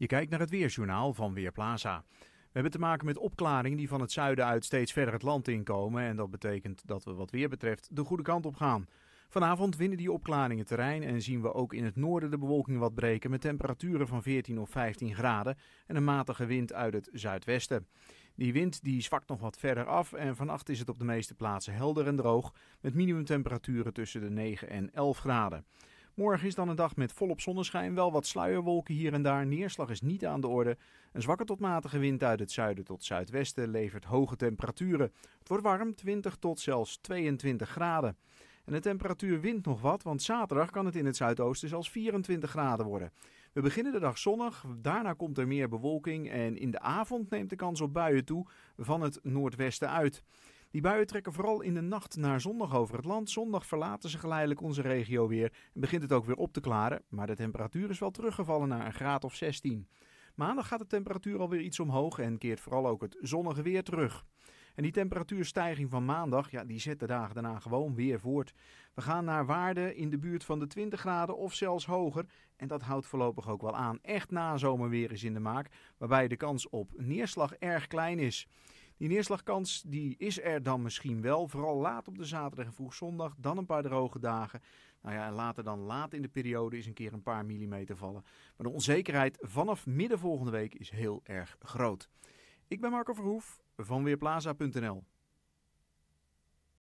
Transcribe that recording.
Je kijkt naar het weerjournaal van Weerplaza. We hebben te maken met opklaringen die van het zuiden uit steeds verder het land inkomen. En dat betekent dat we wat weer betreft de goede kant op gaan. Vanavond winnen die opklaringen terrein en zien we ook in het noorden de bewolking wat breken met temperaturen van 14 of 15 graden en een matige wind uit het zuidwesten. Die wind die zwakt nog wat verder af en vannacht is het op de meeste plaatsen helder en droog met minimumtemperaturen tussen de 9 en 11 graden. Morgen is dan een dag met volop zonneschijn, wel wat sluierwolken hier en daar. Neerslag is niet aan de orde. Een zwakke tot matige wind uit het zuiden tot zuidwesten levert hoge temperaturen. Het wordt warm, 20 tot zelfs 22 graden. En de temperatuur wint nog wat, want zaterdag kan het in het zuidoosten zelfs 24 graden worden. We beginnen de dag zonnig, daarna komt er meer bewolking en in de avond neemt de kans op buien toe van het noordwesten uit. Die buien trekken vooral in de nacht naar zondag over het land. Zondag verlaten ze geleidelijk onze regio weer en begint het ook weer op te klaren. Maar de temperatuur is wel teruggevallen naar een graad of 16. Maandag gaat de temperatuur alweer iets omhoog en keert vooral ook het zonnige weer terug. En die temperatuurstijging van maandag, ja, die zet de dagen daarna gewoon weer voort. We gaan naar waarden in de buurt van de 20 graden of zelfs hoger. En dat houdt voorlopig ook wel aan. Echt nazomerweer is in de maak, waarbij de kans op neerslag erg klein is. Die neerslagkans die is er dan misschien wel. Vooral laat op de zaterdag en vroeg zondag. Dan een paar droge dagen. Nou ja, en later dan laat in de periode is een keer een paar millimeter vallen. Maar de onzekerheid vanaf midden volgende week is heel erg groot. Ik ben Marco Verhoef van Weerplaza.nl.